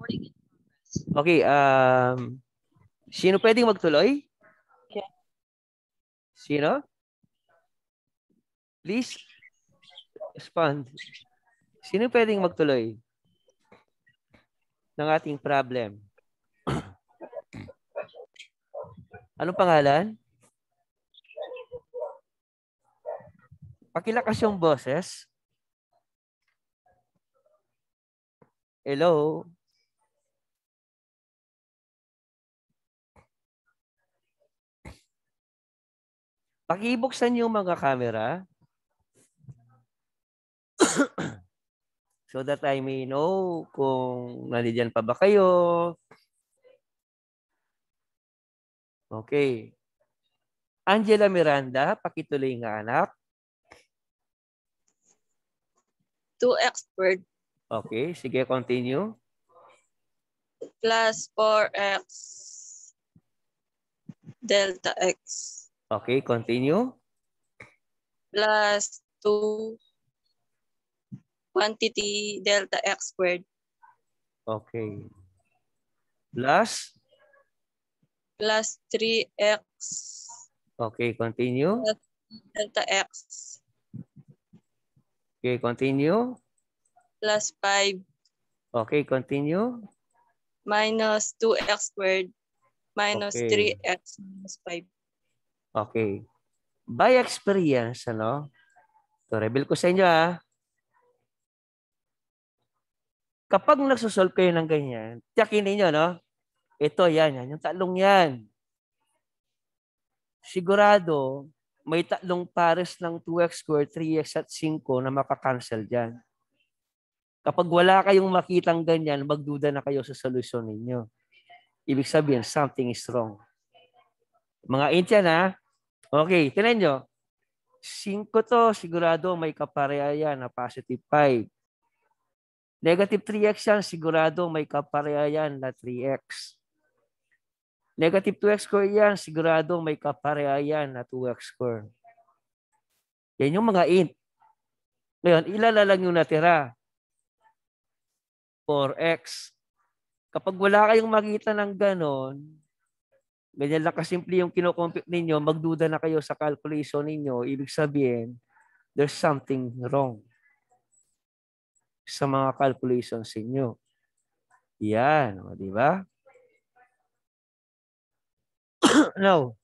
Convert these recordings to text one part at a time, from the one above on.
Recording in progress. Okay, um, sino pwedeng magtuloy? Yeah. Sino? Please respond. Sino pwedeng magtuloy ng ating problem? Anong pangalan? Pakilakas yung boses. Hello? Pakibuksan yung mga camera so that I may know kung nandiyan pa ba kayo. Okay. Angela Miranda, pakituloy nga anak. To expert. Okay, sige continue. Plus 4x delta x Okay, continue. Plus 2 quantity delta x squared. Okay. Plus? Plus 3x. Okay, continue. delta x. Okay, continue. Plus 5. Okay, continue. Minus 2x squared. Minus okay. 3x minus 5. Okay. By experience, ano? To reveal ko sa inyo ha. Ah. Kapag nagsusolve kayo ng ganyan, tiyakin ninyo, no? Ito, yan, yan. Yung talong yan. Sigurado, may tatlong pares ng 2x squared, 3x at 5 na makakancel dyan. Kapag wala kayong makitang ganyan, magduda na kayo sa solusyon ninyo. Ibig sabihin, something is wrong. Mga Indian ha, Okay, tinan nyo. 5 to, sigurado may kapareha yan na positive 5. Negative 3x yan, sigurado may kapareha yan na 3x. Negative 2x square yan, sigurado may kapareha yan na 2x square. Yan yung mga int. Ngayon, ilan na lang yung natira? 4x. Kapag wala kayong makita ng ganon, Ganyan lang kasimple yung kinocompute ninyo, magduda na kayo sa calculation ninyo, ibig sabihin, there's something wrong sa mga calculations ninyo. Yan, di ba? Now,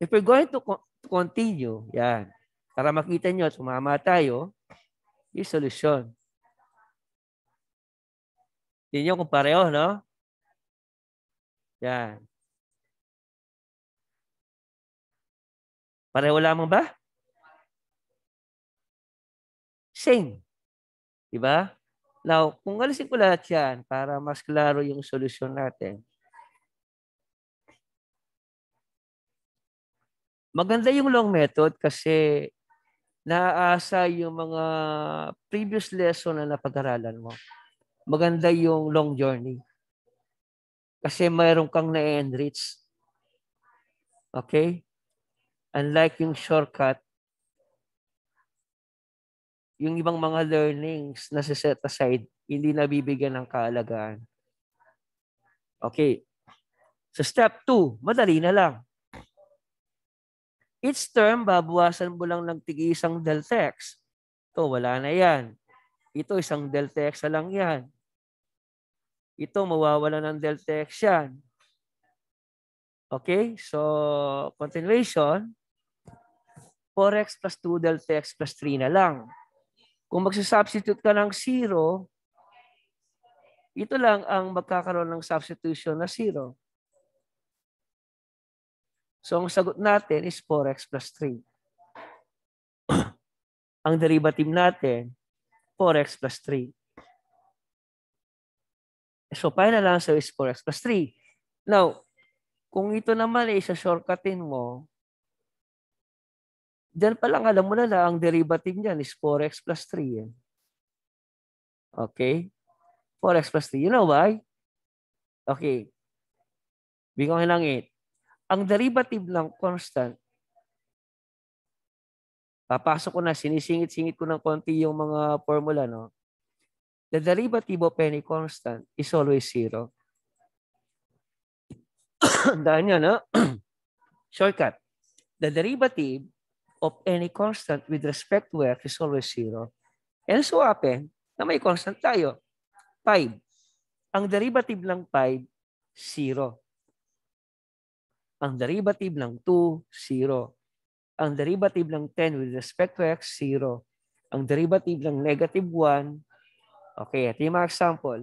if we're going to, co to continue, yan, para makita nyo at sumama tayo, yung solusyon. Yun yung kung pareho, no? Yan. Pareho lamang ba? Same. Diba? Now, kung alisin ko lahat yan para mas klaro yung solusyon natin. Maganda yung long method kasi naaasa yung mga previous lesson na napag-aralan mo. Maganda yung long journey. Kasi mayroon kang na-enrich. Okay? Unlike yung shortcut, yung ibang mga learnings na set aside, hindi nabibigyan ng kaalagaan. Okay. so step 2, madali na lang. Each term, babawasan mo lang ng tigi isang del Ito, wala na yan. Ito, isang deltex na lang yan. Ito, mawawala ng deltex yan. Okay? So, continuation. 4x plus 2 delta x plus 3 na lang. Kung magsasubstitute ka ng 0, ito lang ang magkakaroon ng substitution na 0. So ang sagot natin is 4x plus 3. ang derivative natin, 4x plus 3. So final answer is 4x plus 3. Now, kung ito naman ay isa shortcutin mo, Diyan pa lang, alam mo na na, ang derivative niyan is 4x plus 3. Eh. Okay? 4x plus 3. You know why? Okay. Bigyan ko Ang derivative ng constant, papasok ko na, sinisingit-singit ko ng konti yung mga formula, no? The derivative of any constant is always zero. Daan yan, no? Shortcut. The derivative of any constant with respect to f is always zero. And so happen na may constant tayo. 5. Ang derivative ng 5, 0. Ang derivative ng 2, 0. Ang derivative ng 10 with respect to x, 0. Ang derivative ng negative 1, okay, ito yung mga example.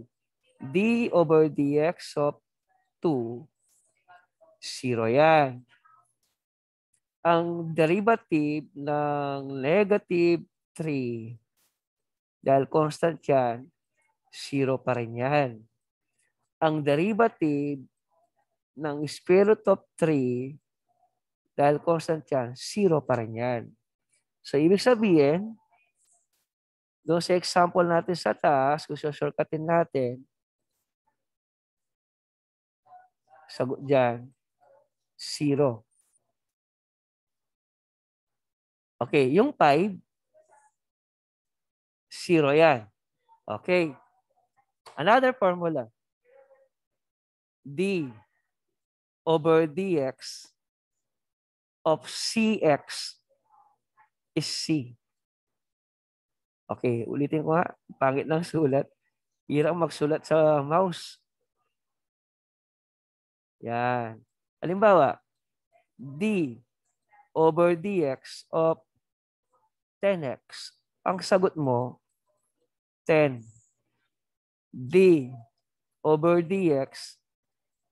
d over dx of 2, 0 yan ang derivative ng negative 3. Dahil constant yan, 0 pa rin yan. Ang derivative ng spirit of 3, dahil constant yan, 0 pa rin yan. So, ibig sabihin, doon sa example natin sa taas, kung shortcutin natin, sagot dyan, 0. Okay, yung 5, 0 yan. Okay. Another formula. D over dx of cx is c. Okay, ulitin ko ha. Pangit ng sulat. Hirap magsulat sa mouse. Yan. Halimbawa, d over dx of 10x? Ang sagot mo, 10. D over dx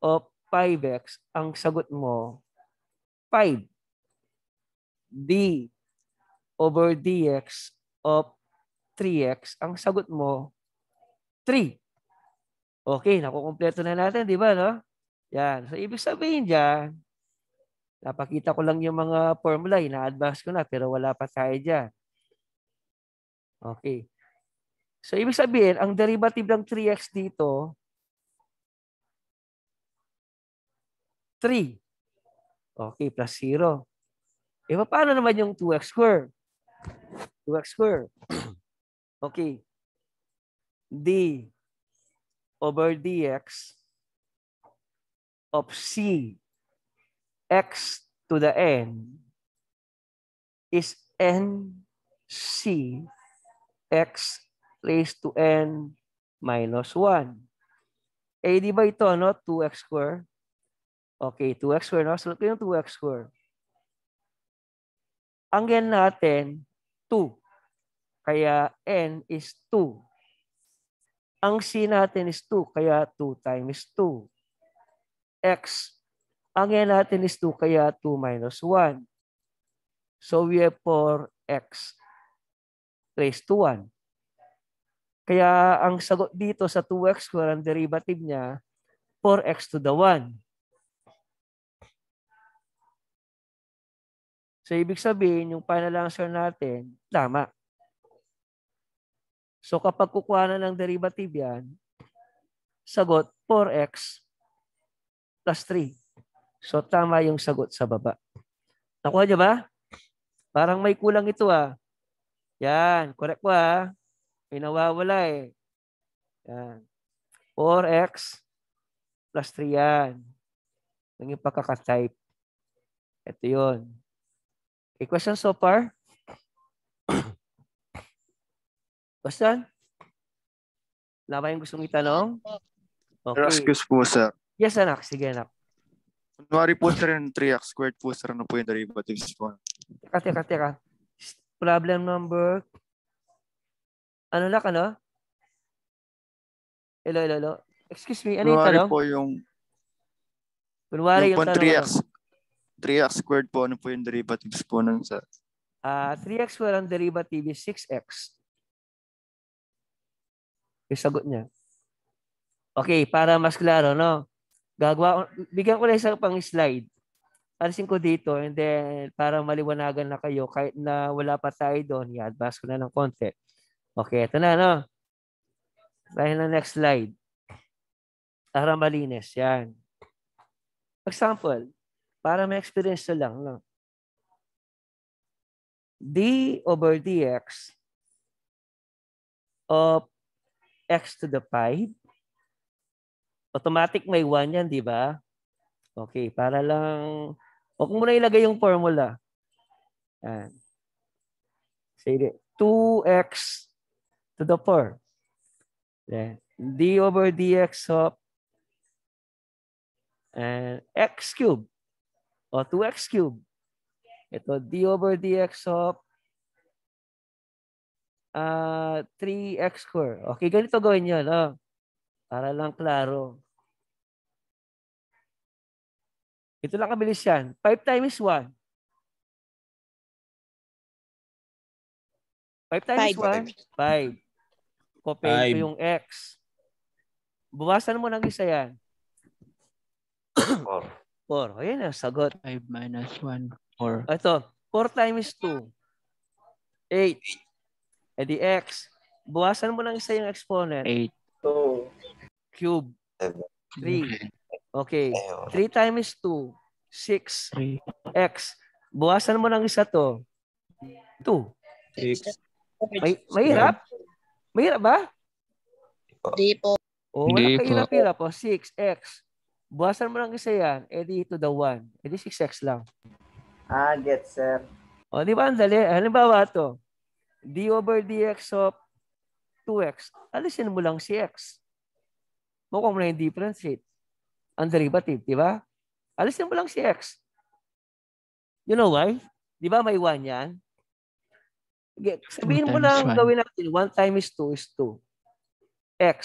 of 5x. Ang sagot mo, 5. D over dx of 3x. Ang sagot mo, 3. Okay, nakukumpleto na natin, di ba, no? Yan. So, ibig sabihin dyan, napakita ko lang yung mga formula, ina-advance ko na, pero wala pa tayo dyan. Okay. So, ibig sabihin, ang derivative ng 3x dito, 3. Okay, plus 0. E eh, paano naman yung 2x squared? 2x squared. Okay. D over dx of c x to the n is n c x raised to n minus 1. Eh, di ba ito, no? 2x squared. Okay, 2x squared, no? Sulat ko yung 2x squared. Ang n natin, 2. Kaya n is 2. Ang c natin is 2, kaya 2 times 2. x, ang n natin is 2, kaya 2 minus 1. So we have 4x raised to 1. Kaya ang sagot dito sa 2x square ang derivative niya, 4x to the 1. So, ibig sabihin, yung final answer natin, tama. So, kapag kukuha na ng derivative yan, sagot 4x plus 3. So, tama yung sagot sa baba. Nakuha niyo ba? Parang may kulang ito ah. Yan, correct po ha. Ah. May nawawala eh. Yan. 4x plus 3 yan. Ang yung pagkakatype. Ito yun. Any question so far? question? Wala ba yung gustong itanong? Okay. Sir, po, sir. Yes, anak. Sige, anak. Kunwari po, sir, yung 3x squared po, sir, ano po yung derivatives po? Teka, teka, teka. Problem number... Ano lang, ano? Hello, hello, hello. Excuse me, ano yung tanong? po yung... Kunwari yung, yung tanong. 3x, ano? 3x squared po, ano po yung derivatives po nun sa... Uh, 3x squared ang derivative is 6x. Yung sagot niya. Okay, para mas klaro, no? Gagawa, bigyan ko na isang pang slide alisin ko dito and then para maliwanagan na kayo kahit na wala pa tayo doon, i-advance ko na ng konti. Okay, ito na, no? Tayo na next slide. Para malinis, yan. Example, para may experience na lang, no? d over dx of x to the 5. Automatic may 1 yan, di ba? Okay, para lang Huwag mo na ilagay yung formula. Yan. Sige. 2x to the 4. Then, d over dx of and x cube o 2x cube. Ito, d over dx of uh, ah, 3x square. Okay, ganito gawin nyo. No? Ah. Para lang klaro. Ito lang kabilis yan. 5 times 1. 5 times 1? 5. Copy ko yung x. Buwasan mo ng isa yan. 4. 4. Ayan ang sagot. 5 minus 1. 4. Ito. 4 times 2. 8. E di x. Buwasan mo ng isa yung exponent. 8. 2. Cube. 3. Okay. 3 times 2, 6x. Buwasan mo ng isa to. 2. 6. May, mahirap? Mahirap ba? Hindi po. O, oh, wala kang hirap-hirap po. 6x. Buwasan mo ng isa yan. E di to the 1. E eh, di 6x lang. Ah, get sir. O, oh, di ba? Ang dali. Halimbawa to. d over dx of 2x. Alisin mo lang si x. Mukhang na yung difference rate. Eh ang derivative, di ba? Alisin mo lang si x. You know why? Di ba may 1 yan? Okay, sabihin mo lang one. gawin natin, 1 times 2 is 2. X.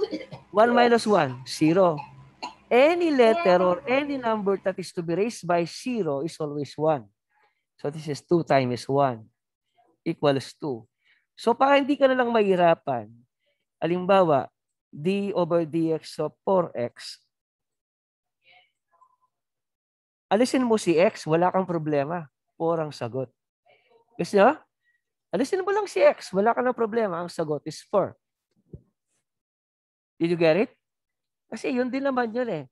1 minus 1, 0. Any letter or any number that is to be raised by 0 is always 1. So this is 2 times 1 equals 2. So para hindi ka na lang mahirapan, alimbawa, d over dx of 4x Alisin mo si X, wala kang problema. Porang sagot. Guess nyo? Alisin mo lang si X, wala kang problema. Ang sagot is 4. Did you get it? Kasi yun din naman yun eh.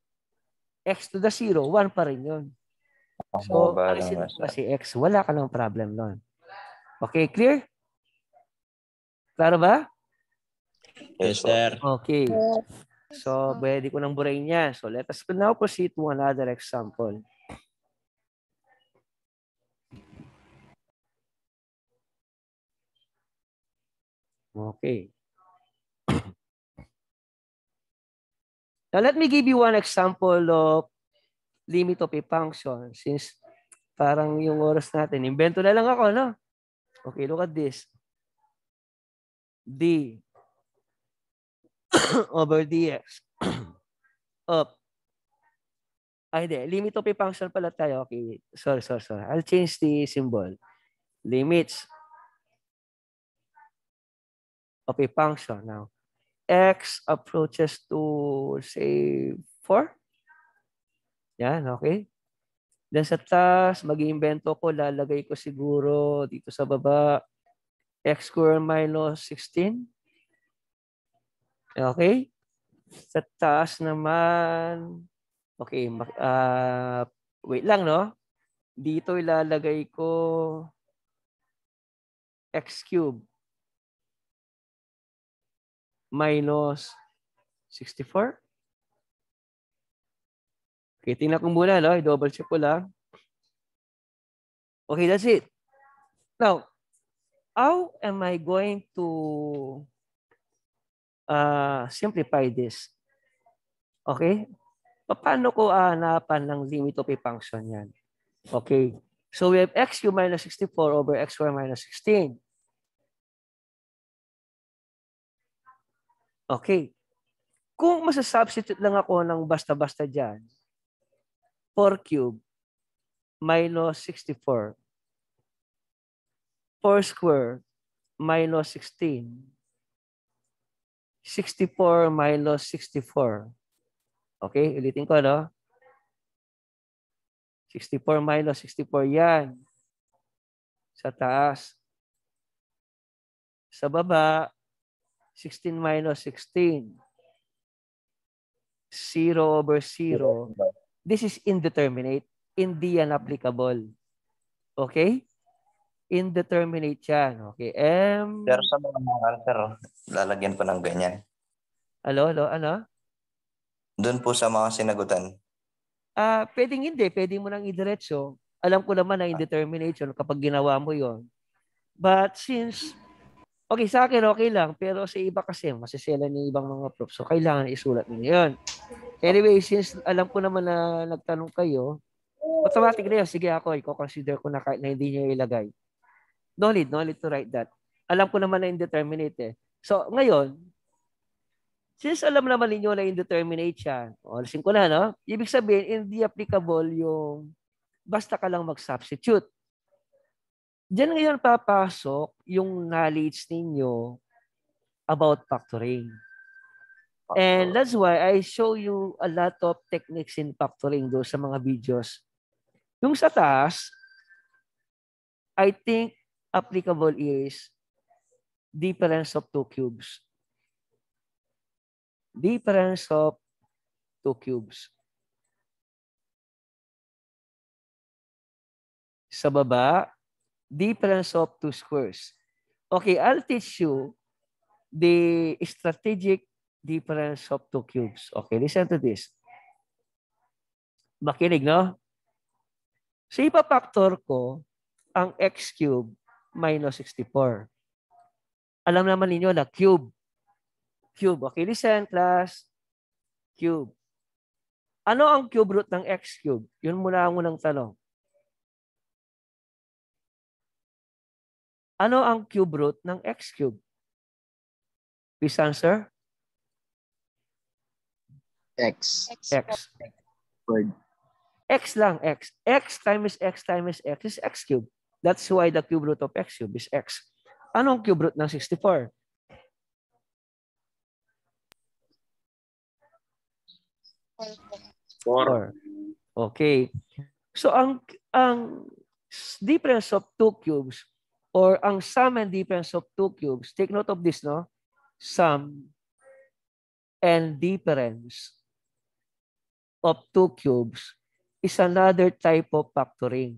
X to the 0, 1 pa rin yun. So, alisin mo na si X, wala ka ng problem nun. Okay, clear? Klaro ba? Yes, sir. Okay. So, pwede ko nang burayin niya. So, let us now proceed to another example. Okay. now let me give you one example of limit of a function since parang yung oras natin. Invento na lang ako, no? Okay, look at this. D over dx up. Ay, hindi. Limit of a function pala tayo. Okay. Sorry, sorry, sorry. I'll change the symbol. Limits of a function. Now, x approaches to, say, 4. Yan, okay. Then sa taas, mag-iimbento ko, lalagay ko siguro dito sa baba, x squared minus 16. Okay. Sa taas naman, okay, uh, wait lang, no? Dito ilalagay ko x cube minus 64. Okay, tingnan ko muna. No? I-double check ko lang. Okay, that's it. Now, how am I going to uh, simplify this? Okay? Paano ko hahanapan ng limit of a function yan? Okay. So we have x cubed minus 64 over x squared minus 16. Okay. Kung masasubstitute lang ako ng basta-basta dyan, 4 cube minus 64. 4 square minus 16. 64 minus 64. Okay, ulitin ko, no? 64 minus 64 yan. Sa taas. Sa baba, 16 minus 16. 0 over 0. This is indeterminate. Hindi yan applicable. Okay? Indeterminate yan. Okay. M... Pero sa mga sir, lalagyan po ng ganyan. Alo, alo, ano? Doon po sa mga sinagutan. Ah, uh, pwedeng hindi. Pwede mo nang idiretso. Alam ko naman na indeterminate indetermination kapag ginawa mo yon. But since Okay, sa akin okay lang. Pero sa iba kasi, masisela ng ibang mga proof. So, kailangan isulat niyo yun. Anyway, since alam ko naman na nagtanong kayo, automatic na yun. Sige ako, i-consider ko na kahit na hindi nyo ilagay. No need, no need to write that. Alam ko naman na indeterminate eh. So, ngayon, since alam naman ninyo na indeterminate siya, alisin ko na, no? Ibig sabihin, hindi applicable yung basta ka lang mag-substitute. Diyan ngayon papasok yung knowledge ninyo about factoring. And that's why I show you a lot of techniques in factoring do sa mga videos. Yung sa taas, I think applicable is difference of two cubes. Difference of two cubes. Sa baba, difference of two squares. Okay, I'll teach you the strategic difference of two cubes. Okay, listen to this. Makinig, no? Sa so, ipa-factor ko, ang x cube minus 64. Alam naman ninyo na cube. Cube. Okay, listen class. Cube. Ano ang cube root ng x cube? Yun muna ang unang tanong. Ano ang cube root ng x cube? Please answer. X. X. Word. X lang, x. x times x times x is x cube. That's why the cube root of x cube is x. Anong cube root ng 64? Four. Okay. So ang ang difference of two cubes or ang sum and difference of two cubes. Take note of this, no? Sum and difference of two cubes is another type of factoring.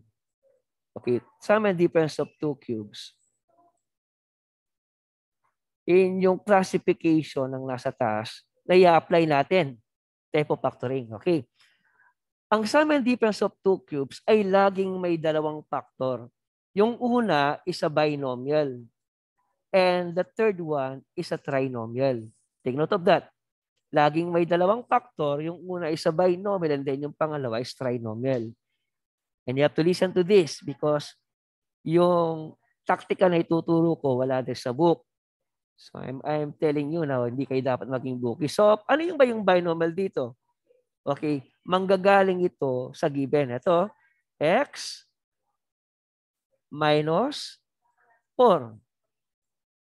Okay, sum and difference of two cubes. In yung classification ng nasa taas, na i-apply natin, type of factoring. Okay. Ang sum and difference of two cubes ay laging may dalawang factor yung una is a binomial. And the third one is a trinomial. Take note of that. Laging may dalawang factor. Yung una is a binomial and then yung pangalawa is trinomial. And you have to listen to this because yung taktika na ituturo ko wala din sa book. So I'm, I'm telling you now, hindi kayo dapat maging bookie. So ano yung ba yung binomial dito? Okay, manggagaling ito sa given. Ito, x minus 4.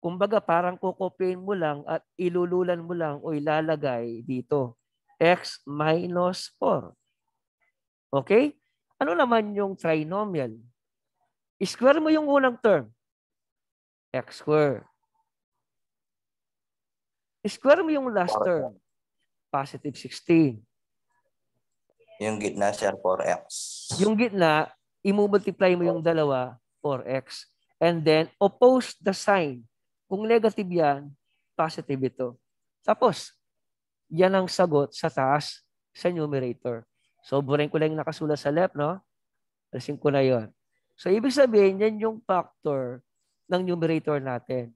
Kumbaga parang kukopiin mo lang at ilululan mo lang o ilalagay dito. x minus 4. Okay? Ano naman yung trinomial? Square mo yung unang term. x square. Square mo yung last term. Positive 16. Yung gitna, sir, 4x. Yung gitna, imumultiply mo yung dalawa, or X. And then, oppose the sign. Kung negative yan, positive ito. Tapos, yan ang sagot sa taas sa numerator. So, burin ko lang nakasulat sa left, no? Alisin ko na yon. So, ibig sabihin, yan yung factor ng numerator natin.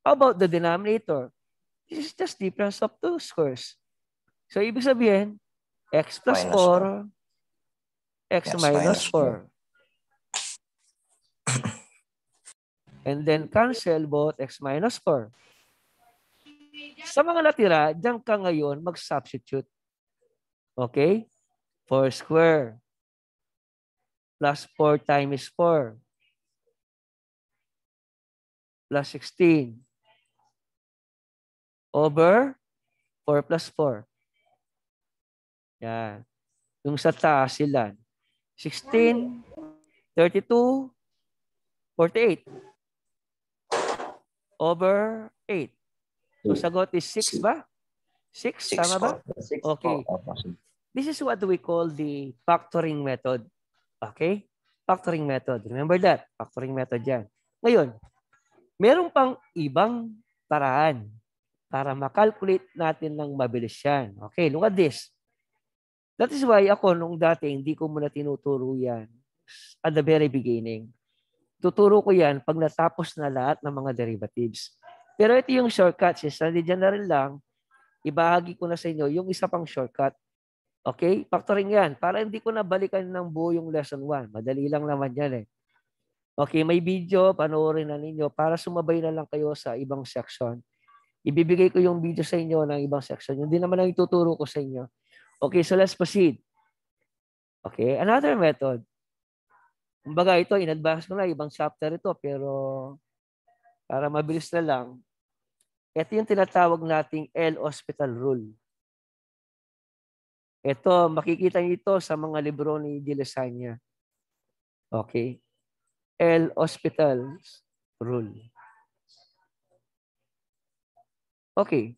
How about the denominator? This is just difference of two scores. So, ibig sabihin, x plus 4, x, x minus, 4. And then cancel both x minus 4. Sa mga natira, diyan ka ngayon mag-substitute. Okay? 4 square plus 4 times 4 plus 16 over 4 plus 4. Yan. Yung sa taas sila. 16, 32, 48 over 8. So sagot is 6 ba? 6, tama ba? Six. Okay. This is what we call the factoring method. Okay? Factoring method. Remember that? Factoring method yan. Ngayon, meron pang ibang paraan para makalculate natin ng mabilis yan. Okay, look at this. That is why ako nung dati, hindi ko muna tinuturo yan at the very beginning. Tuturo ko yan pag natapos na lahat ng mga derivatives. Pero ito yung shortcut. Since nandiyan na rin lang, ibahagi ko na sa inyo yung isa pang shortcut. Okay? Factoring yan. Para hindi ko na balikan ng buo yung lesson 1. Madali lang naman yan eh. Okay, may video, panoorin na ninyo para sumabay na lang kayo sa ibang section. Ibibigay ko yung video sa inyo ng ibang section. Hindi naman ang ituturo ko sa inyo. Okay, so let's proceed. Okay, another method. Kumbaga ito, in-advance ko na, ibang chapter ito, pero para mabilis na lang, ito yung tinatawag nating L-hospital rule. Ito, makikita niyo ito sa mga libro ni De Lasagna. Okay? L-hospital rule. Okay.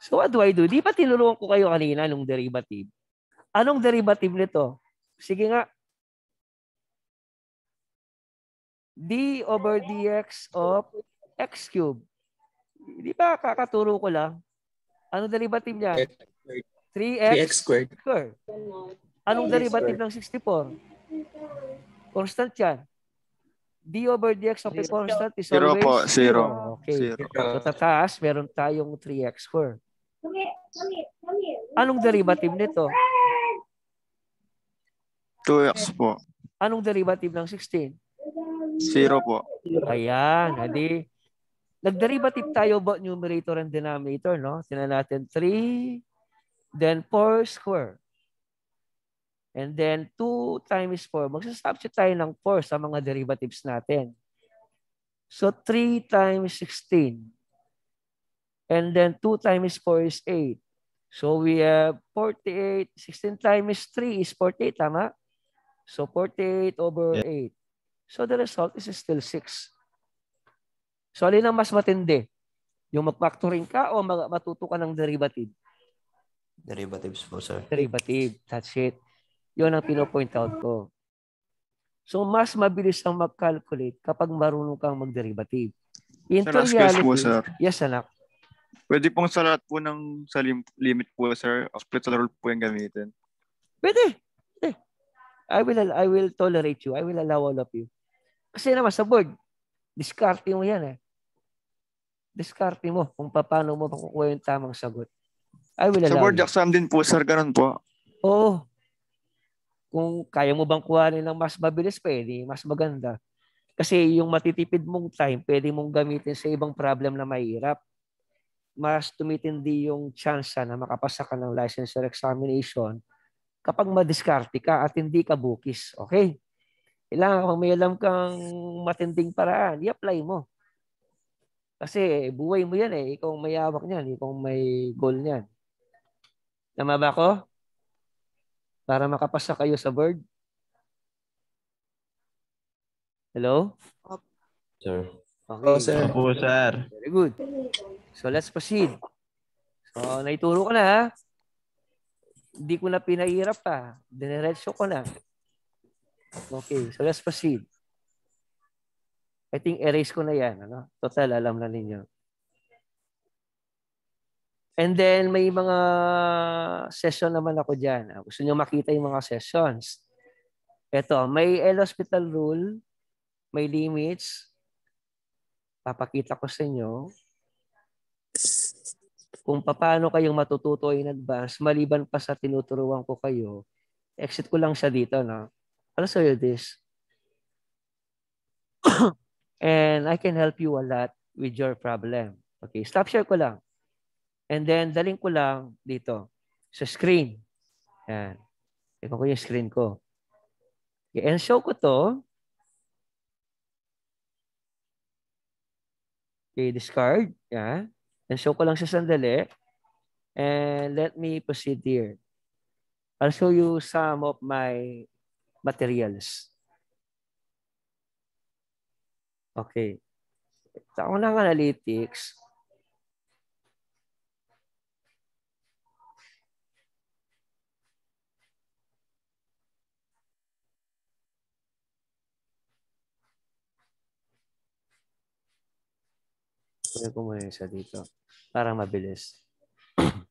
So what do I do? Di ba tinuruan ko kayo kanina nung derivative? Anong derivative nito? Sige nga. d over dx of x cube. Di ba kakaturo ko lang? Ano derivative niya? 3x, 3x squared. Anong derivative ng 64? Constant yan. d over dx of a constant is always... 0. Okay. Zero. So tataas, meron tayong 3x squared. Come here, come here. Anong derivative nito? 2x po. Anong derivative ng 16? 0 po. Ayan, hindi. Nag-derivative tayo about numerator and denominator, no? Sina natin 3, then 4 square. And then 2 times 4. Magsasubstitute tayo ng 4 sa mga derivatives natin. So 3 times 16. And then 2 times 4 is 8. So we have 48. 16 times 3 is 48, tama? So 48 over yeah. 8. So the result is still 6. So alin ang mas matindi? Yung mag-factoring ka o matuto ka ng derivative? Derivatives po, sir. Derivative. That's it. Yun ang pinopoint out ko. So mas mabilis ang mag-calculate kapag marunong kang mag-derivative. In sir, reality, po, sir. Yes, anak. Pwede pong salat po ng sa lim- limit po, sir. Hospital rule po yung gamitin. Pwede. Pwede. I will, I will tolerate you. I will allow all of you. Kasi naman sa board, diskarte mo yan eh. Diskarte mo kung paano mo makukuha yung tamang sagot. I will allow Sa board you. exam din po, sir. Ganun po. Oo. Kung kaya mo bang kuhanin ng mas mabilis, pwede. Mas maganda. Kasi yung matitipid mong time, pwede mong gamitin sa ibang problem na mahirap mas tumitindi yung chance na makapasa ka ng licensure examination kapag madiskarte ka at hindi ka bukis. Okay? Kailangan kung may alam kang matinding paraan, i-apply mo. Kasi buhay mo yan eh. Ikaw may awak niyan. Ikaw may goal niyan. Tama ba ako? Para makapasa kayo sa board? Hello? Sir. Okay. Oh, sir. Opo, sir. Very good. So let's proceed. So naituro ko na ha. Hindi ko na pinahirap pa. Dinerecho ko na. Okay, so let's proceed. I think erase ko na yan. Ano? Total, alam na ninyo. And then, may mga session naman ako dyan. Gusto nyo makita yung mga sessions. Ito, may L-hospital rule, may limits. Papakita ko sa inyo kung paano kayong matututo in advance maliban pa sa tinuturuan ko kayo. Exit ko lang siya dito, no? I'll show you this. And I can help you a lot with your problem. Okay, stop share ko lang. And then, daling ko lang dito sa screen. Yan. Ikaw ko yung screen ko. Okay, and show ko to. Okay, discard. Yan. And show ko lang siya sandali. And let me proceed here. I'll show you some of my materials. Okay. Sa akong ng analytics, Kunin ko muna isa dito. Para mabilis.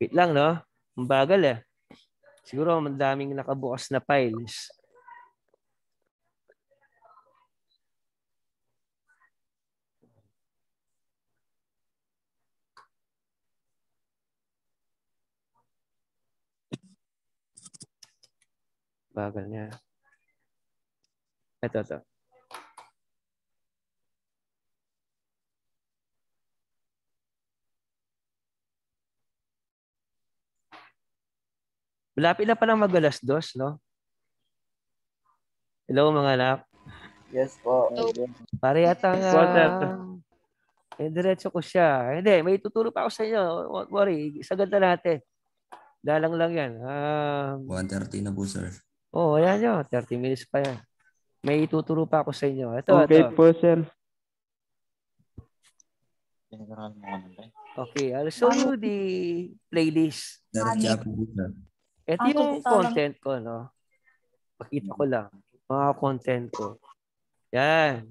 Wait lang, no? Mabagal, eh. Siguro madaming nakabukas na files. Bagal niya. Ito, ito. Malapit na palang magalas dos, no? Hello, mga lap. Yes po. Hello. Pare yata nga. Eh, diretso ko siya. Hindi, may tuturo pa ako sa inyo. Don't worry. saganda natin. Dalang lang yan. Um, 1.30 na po, sir. Oo, oh, yan yun. 30 minutes pa yan. May ituturo pa ako sa inyo. Ito, okay ito. po, sir. Okay, I'll show you the playlist. Direct chat po, sir. Ito ah, yung content ko, no? Pakita ko mm. lang. Mga content ko. Yan.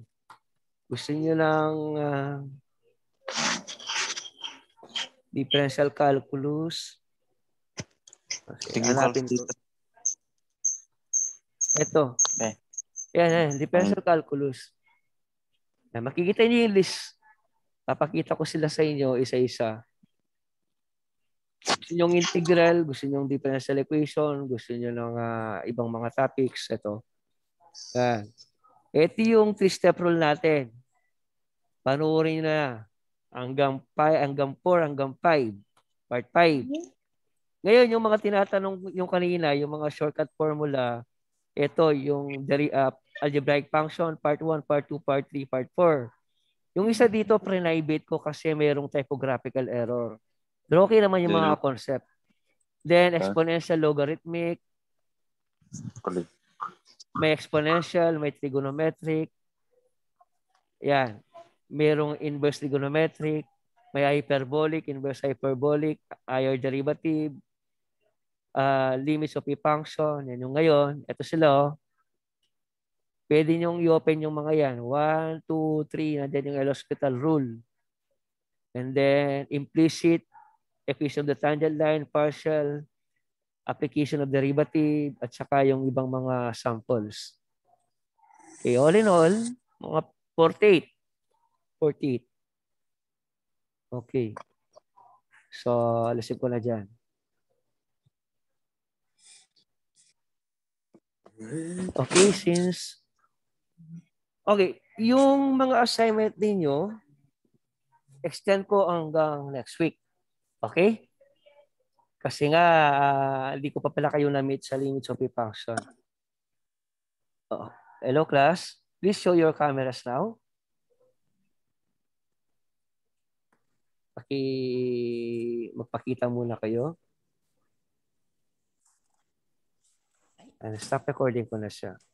Gusto niyo ng uh, differential calculus? Okay, Tingnan natin dito. Ito. Okay. Yan, yan. Differential mm. calculus. Yan, makikita niyo yung list. Papakita ko sila sa inyo isa-isa gusto nyong integral, gusto nyong differential equation, gusto nyo ng uh, ibang mga topics, ito. Yan. Ito yung three-step rule natin. Panoorin na hanggang 5, hanggang 4, hanggang 5, part 5. Hmm. Ngayon, yung mga tinatanong yung kanina, yung mga shortcut formula, ito yung uh, algebraic function, part 1, part 2, part 3, part 4. Yung isa dito, prenivate ko kasi mayroong typographical error. Pero okay naman yung mga concept. Then, exponential logarithmic. May exponential, may trigonometric. Yan. Merong inverse trigonometric. May hyperbolic, inverse hyperbolic, IR derivative, uh, limits of a function. Yan yung ngayon. Ito sila. Oh. Pwede nyong i-open yung mga yan. 1, 2, 3. Nandiyan yung L-Hospital rule. And then, implicit application of the tangent line, partial, application of derivative, at saka yung ibang mga samples. Okay, all in all, mga 48. 48. Okay. So, alisip ko na dyan. Okay, since... Okay, yung mga assignment ninyo, extend ko hanggang next week. Okay? Kasi nga, hindi ah, ko pa pala kayo na-meet sa limits of function. Oh. Hello class, please show your cameras now. Paki magpakita muna kayo. And ah, stop recording ko na siya.